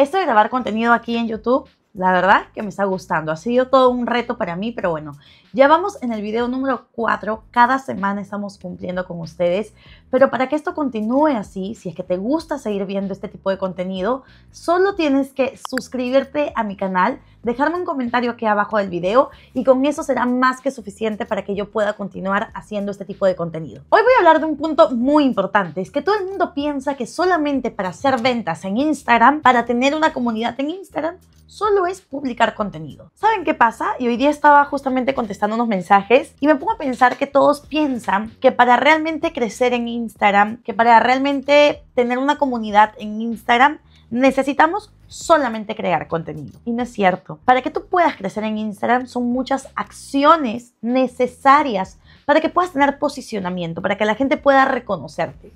Esto de grabar contenido aquí en YouTube, la verdad que me está gustando. Ha sido todo un reto para mí, pero bueno, ya vamos en el video número 4. Cada semana estamos cumpliendo con ustedes. Pero para que esto continúe así, si es que te gusta seguir viendo este tipo de contenido, solo tienes que suscribirte a mi canal dejarme un comentario aquí abajo del video y con eso será más que suficiente para que yo pueda continuar haciendo este tipo de contenido. Hoy voy a hablar de un punto muy importante, es que todo el mundo piensa que solamente para hacer ventas en Instagram, para tener una comunidad en Instagram, solo es publicar contenido. ¿Saben qué pasa? Y hoy día estaba justamente contestando unos mensajes y me pongo a pensar que todos piensan que para realmente crecer en Instagram, que para realmente tener una comunidad en Instagram, necesitamos solamente crear contenido. Y no es cierto. Para que tú puedas crecer en Instagram son muchas acciones necesarias para que puedas tener posicionamiento, para que la gente pueda reconocerte.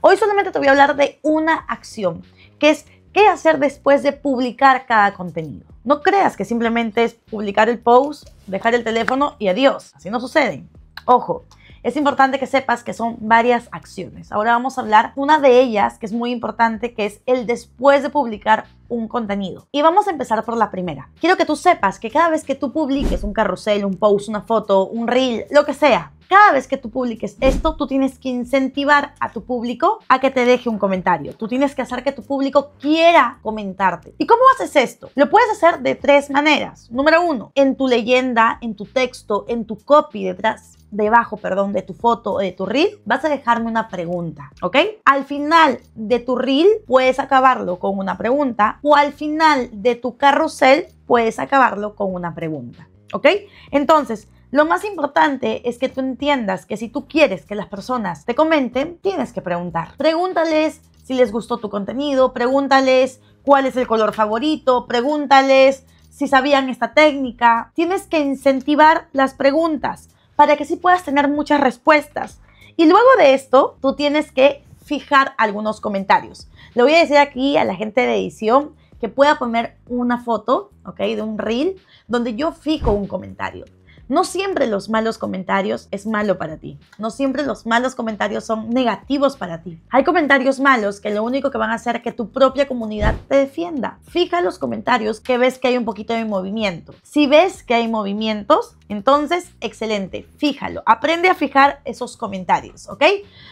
Hoy solamente te voy a hablar de una acción, que es qué hacer después de publicar cada contenido. No creas que simplemente es publicar el post, dejar el teléfono y adiós. Así no sucede. Ojo, es importante que sepas que son varias acciones. Ahora vamos a hablar una de ellas que es muy importante, que es el después de publicar un contenido. Y vamos a empezar por la primera. Quiero que tú sepas que cada vez que tú publiques un carrusel, un post, una foto, un reel, lo que sea, cada vez que tú publiques esto, tú tienes que incentivar a tu público a que te deje un comentario. Tú tienes que hacer que tu público quiera comentarte. ¿Y cómo haces esto? Lo puedes hacer de tres maneras. Número uno, en tu leyenda, en tu texto, en tu copy detrás debajo, perdón, de tu foto o de tu reel, vas a dejarme una pregunta, ¿ok? Al final de tu reel puedes acabarlo con una pregunta o al final de tu carrusel puedes acabarlo con una pregunta, ¿ok? Entonces, lo más importante es que tú entiendas que si tú quieres que las personas te comenten, tienes que preguntar. Pregúntales si les gustó tu contenido, pregúntales cuál es el color favorito, pregúntales si sabían esta técnica. Tienes que incentivar las preguntas para que sí puedas tener muchas respuestas. Y luego de esto, tú tienes que fijar algunos comentarios. Le voy a decir aquí a la gente de edición que pueda poner una foto, ¿ok? De un reel donde yo fijo un comentario. No siempre los malos comentarios es malo para ti. No siempre los malos comentarios son negativos para ti. Hay comentarios malos que lo único que van a hacer es que tu propia comunidad te defienda. Fija los comentarios que ves que hay un poquito de movimiento. Si ves que hay movimientos, entonces, excelente, fíjalo, aprende a fijar esos comentarios, ¿ok?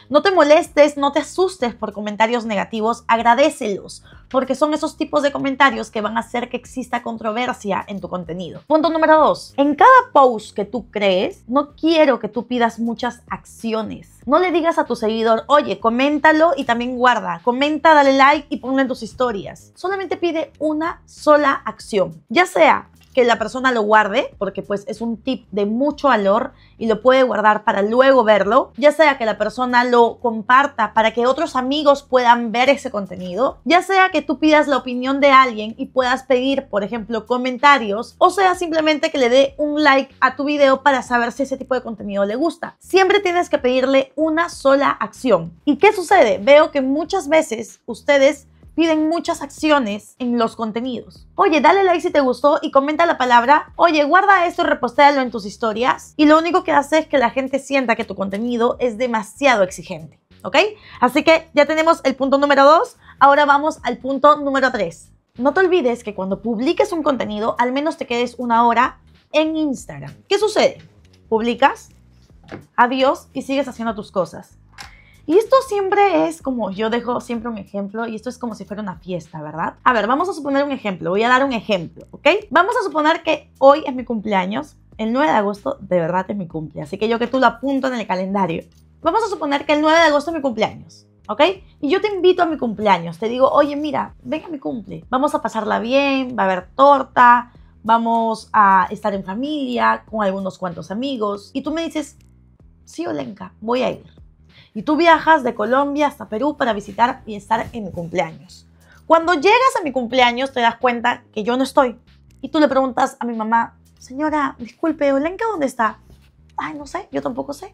No te molestes, no te asustes por comentarios negativos, agradecelos, porque son esos tipos de comentarios que van a hacer que exista controversia en tu contenido. Punto número dos, en cada post que tú crees, no quiero que tú pidas muchas acciones. No le digas a tu seguidor, oye, coméntalo y también guarda, comenta, dale like y ponlo en tus historias. Solamente pide una sola acción, ya sea que la persona lo guarde, porque pues es un tip de mucho valor y lo puede guardar para luego verlo, ya sea que la persona lo comparta para que otros amigos puedan ver ese contenido, ya sea que tú pidas la opinión de alguien y puedas pedir, por ejemplo, comentarios, o sea simplemente que le dé un like a tu video para saber si ese tipo de contenido le gusta. Siempre tienes que pedirle una sola acción. ¿Y qué sucede? Veo que muchas veces ustedes piden muchas acciones en los contenidos. Oye, dale like si te gustó y comenta la palabra, oye, guarda esto y en tus historias. Y lo único que hace es que la gente sienta que tu contenido es demasiado exigente. ¿Ok? Así que ya tenemos el punto número 2. Ahora vamos al punto número 3. No te olvides que cuando publiques un contenido, al menos te quedes una hora en Instagram. ¿Qué sucede? Publicas, adiós y sigues haciendo tus cosas. Y esto siempre es como, yo dejo siempre un ejemplo, y esto es como si fuera una fiesta, ¿verdad? A ver, vamos a suponer un ejemplo, voy a dar un ejemplo, ¿ok? Vamos a suponer que hoy es mi cumpleaños, el 9 de agosto de verdad es mi cumpleaños, así que yo que tú lo apunto en el calendario. Vamos a suponer que el 9 de agosto es mi cumpleaños. ¿ok? Y yo te invito a mi cumpleaños, te digo, oye, mira, ven a mi cumple, vamos a pasarla bien, va a haber torta, vamos a estar en familia, con algunos cuantos amigos, y tú me dices, sí, Olenka, voy a ir y tú viajas de Colombia hasta Perú para visitar y estar en mi cumpleaños. Cuando llegas a mi cumpleaños te das cuenta que yo no estoy y tú le preguntas a mi mamá, señora, disculpe, Olenka, ¿dónde está? Ay, no sé, yo tampoco sé.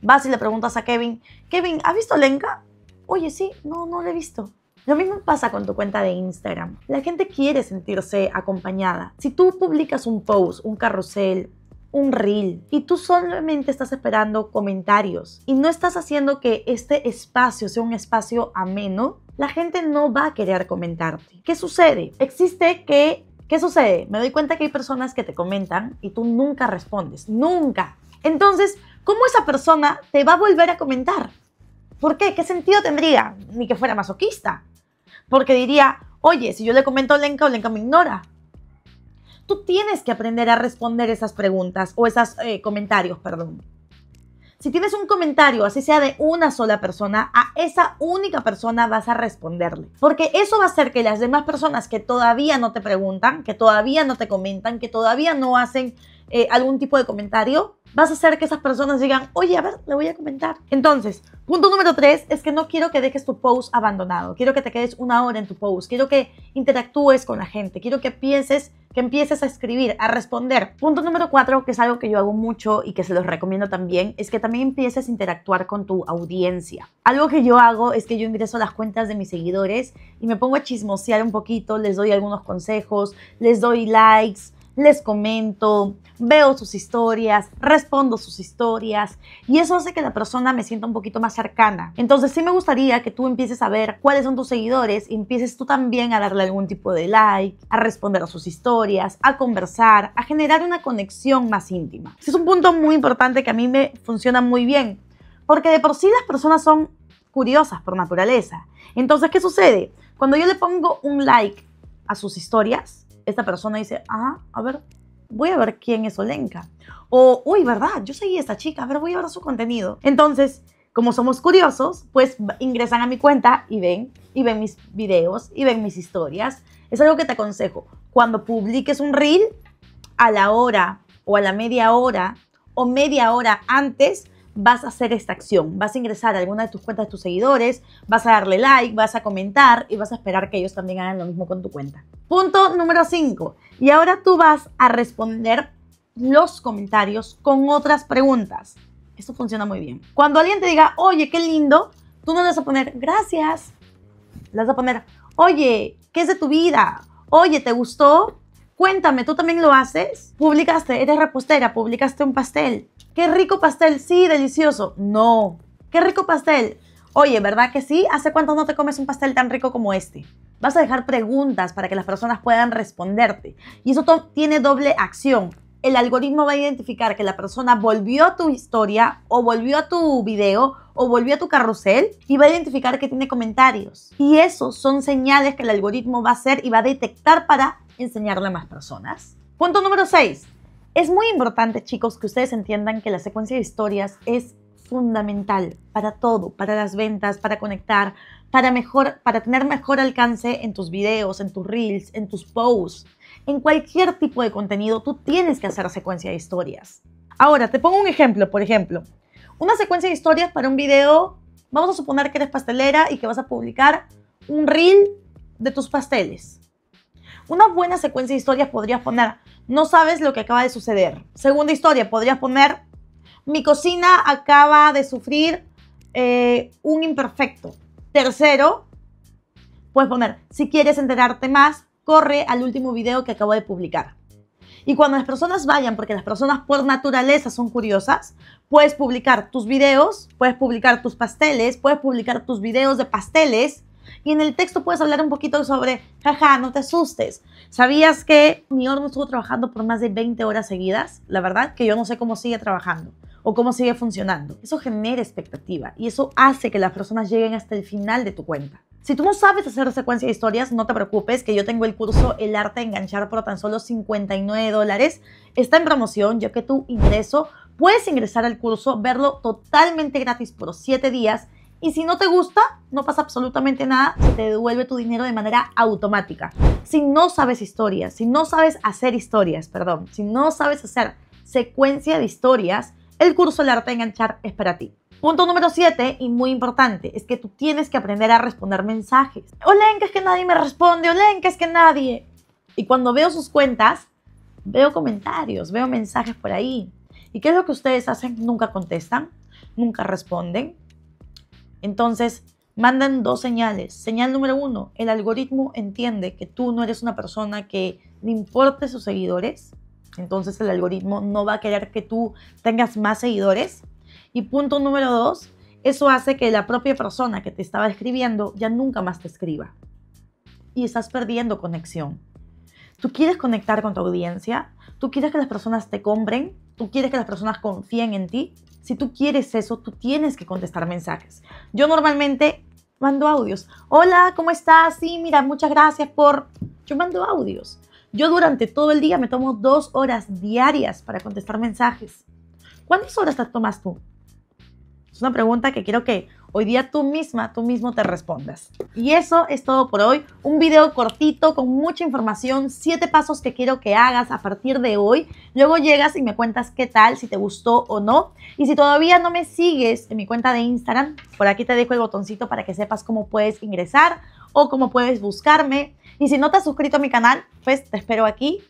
Vas y le preguntas a Kevin, Kevin, ¿has visto Olenka? Oye, sí, no, no la he visto. Lo mismo pasa con tu cuenta de Instagram. La gente quiere sentirse acompañada. Si tú publicas un post, un carrusel, un reel y tú solamente estás esperando comentarios y no estás haciendo que este espacio sea un espacio ameno, la gente no va a querer comentarte. ¿Qué sucede? Existe que... ¿Qué sucede? Me doy cuenta que hay personas que te comentan y tú nunca respondes, nunca. Entonces, ¿cómo esa persona te va a volver a comentar? ¿Por qué? ¿Qué sentido tendría? Ni que fuera masoquista. Porque diría, oye, si yo le comento a Lenka, Lenka me ignora tú tienes que aprender a responder esas preguntas o esos eh, comentarios, perdón. Si tienes un comentario, así sea de una sola persona, a esa única persona vas a responderle. Porque eso va a hacer que las demás personas que todavía no te preguntan, que todavía no te comentan, que todavía no hacen eh, algún tipo de comentario, vas a hacer que esas personas digan, oye, a ver, le voy a comentar. Entonces, punto número tres es que no quiero que dejes tu post abandonado. Quiero que te quedes una hora en tu post. Quiero que interactúes con la gente. Quiero que pienses, que empieces a escribir, a responder. Punto número cuatro, que es algo que yo hago mucho y que se los recomiendo también, es que también empieces a interactuar con tu audiencia. Algo que yo hago es que yo ingreso a las cuentas de mis seguidores y me pongo a chismosear un poquito, les doy algunos consejos, les doy likes les comento, veo sus historias, respondo sus historias y eso hace que la persona me sienta un poquito más cercana. Entonces sí me gustaría que tú empieces a ver cuáles son tus seguidores y empieces tú también a darle algún tipo de like, a responder a sus historias, a conversar, a generar una conexión más íntima. es un punto muy importante que a mí me funciona muy bien porque de por sí las personas son curiosas por naturaleza. Entonces, ¿qué sucede? Cuando yo le pongo un like a sus historias, esta persona dice, ah, a ver, voy a ver quién es Olenka. O, uy, ¿verdad? Yo seguí a esta chica, a ver, voy a ver su contenido. Entonces, como somos curiosos, pues ingresan a mi cuenta y ven, y ven mis videos, y ven mis historias. Es algo que te aconsejo. Cuando publiques un reel, a la hora o a la media hora o media hora antes, vas a hacer esta acción. Vas a ingresar a alguna de tus cuentas de tus seguidores, vas a darle like, vas a comentar y vas a esperar que ellos también hagan lo mismo con tu cuenta. Punto número 5. Y ahora tú vas a responder los comentarios con otras preguntas. Esto funciona muy bien. Cuando alguien te diga, oye, qué lindo, tú no le vas a poner gracias. Le vas a poner, oye, ¿qué es de tu vida? Oye, ¿te gustó? Cuéntame, ¿tú también lo haces? Publicaste, eres repostera, publicaste un pastel qué rico pastel, sí, delicioso. No, qué rico pastel. Oye, ¿verdad que sí? ¿Hace cuánto no te comes un pastel tan rico como este? Vas a dejar preguntas para que las personas puedan responderte. Y eso tiene doble acción. El algoritmo va a identificar que la persona volvió a tu historia o volvió a tu video o volvió a tu carrusel y va a identificar que tiene comentarios. Y eso son señales que el algoritmo va a hacer y va a detectar para enseñarle a más personas. Punto número 6 es muy importante, chicos, que ustedes entiendan que la secuencia de historias es fundamental para todo, para las ventas, para conectar, para mejor, para tener mejor alcance en tus videos, en tus reels, en tus posts, en cualquier tipo de contenido, tú tienes que hacer secuencia de historias. Ahora, te pongo un ejemplo, por ejemplo, una secuencia de historias para un video, vamos a suponer que eres pastelera y que vas a publicar un reel de tus pasteles. Una buena secuencia de historias podrías poner, no sabes lo que acaba de suceder. Segunda historia, podrías poner, mi cocina acaba de sufrir eh, un imperfecto. Tercero, puedes poner, si quieres enterarte más, corre al último video que acabo de publicar. Y cuando las personas vayan, porque las personas por naturaleza son curiosas, puedes publicar tus videos, puedes publicar tus pasteles, puedes publicar tus videos de pasteles y en el texto puedes hablar un poquito sobre, jaja, no te asustes. ¿Sabías que mi horno estuvo trabajando por más de 20 horas seguidas? La verdad que yo no sé cómo sigue trabajando o cómo sigue funcionando. Eso genera expectativa y eso hace que las personas lleguen hasta el final de tu cuenta. Si tú no sabes hacer secuencia de historias, no te preocupes, que yo tengo el curso El arte de enganchar por tan solo 59 dólares. Está en promoción, ya que tú ingreso puedes ingresar al curso, verlo totalmente gratis por 7 días y si no te gusta, no pasa absolutamente nada, se te devuelve tu dinero de manera automática. Si no sabes historias, si no sabes hacer historias, perdón, si no sabes hacer secuencia de historias, el curso El arte de enganchar es para ti. Punto número 7 y muy importante es que tú tienes que aprender a responder mensajes. que es que nadie me responde, que es que nadie. Y cuando veo sus cuentas, veo comentarios, veo mensajes por ahí. ¿Y qué es lo que ustedes hacen? Nunca contestan, nunca responden, entonces, mandan dos señales. Señal número uno, el algoritmo entiende que tú no eres una persona que le importe sus seguidores. Entonces el algoritmo no va a querer que tú tengas más seguidores. Y punto número dos, eso hace que la propia persona que te estaba escribiendo ya nunca más te escriba. Y estás perdiendo conexión. Tú quieres conectar con tu audiencia, tú quieres que las personas te compren, tú quieres que las personas confíen en ti, si tú quieres eso, tú tienes que contestar mensajes. Yo normalmente mando audios. Hola, ¿cómo estás? Sí, mira, muchas gracias por... Yo mando audios. Yo durante todo el día me tomo dos horas diarias para contestar mensajes. ¿Cuántas horas te tomas tú? Es una pregunta que quiero que hoy día tú misma, tú mismo te respondas. Y eso es todo por hoy. Un video cortito con mucha información, siete pasos que quiero que hagas a partir de hoy. Luego llegas y me cuentas qué tal, si te gustó o no. Y si todavía no me sigues en mi cuenta de Instagram, por aquí te dejo el botoncito para que sepas cómo puedes ingresar o cómo puedes buscarme. Y si no te has suscrito a mi canal, pues te espero aquí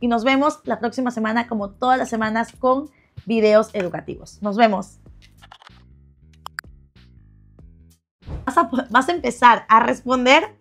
y nos vemos la próxima semana como todas las semanas con videos educativos. Nos vemos. vas a, empezar a responder.